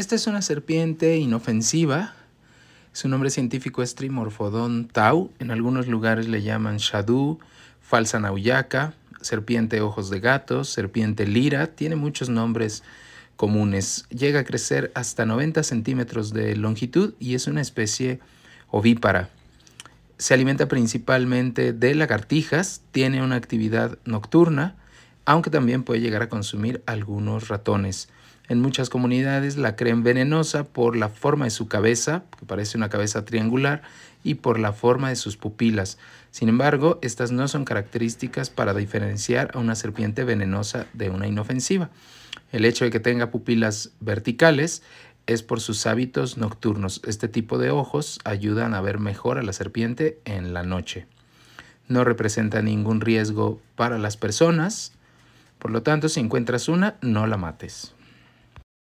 Esta es una serpiente inofensiva. Su nombre científico es Trimorphodon tau. En algunos lugares le llaman shadú, falsa nauyaca, serpiente ojos de gato, serpiente lira. Tiene muchos nombres comunes. Llega a crecer hasta 90 centímetros de longitud y es una especie ovípara se alimenta principalmente de lagartijas, tiene una actividad nocturna aunque también puede llegar a consumir algunos ratones. En muchas comunidades la creen venenosa por la forma de su cabeza, que parece una cabeza triangular, y por la forma de sus pupilas. Sin embargo, estas no son características para diferenciar a una serpiente venenosa de una inofensiva. El hecho de que tenga pupilas verticales es por sus hábitos nocturnos. Este tipo de ojos ayudan a ver mejor a la serpiente en la noche. No representa ningún riesgo para las personas por lo tanto, si encuentras una, no la mates.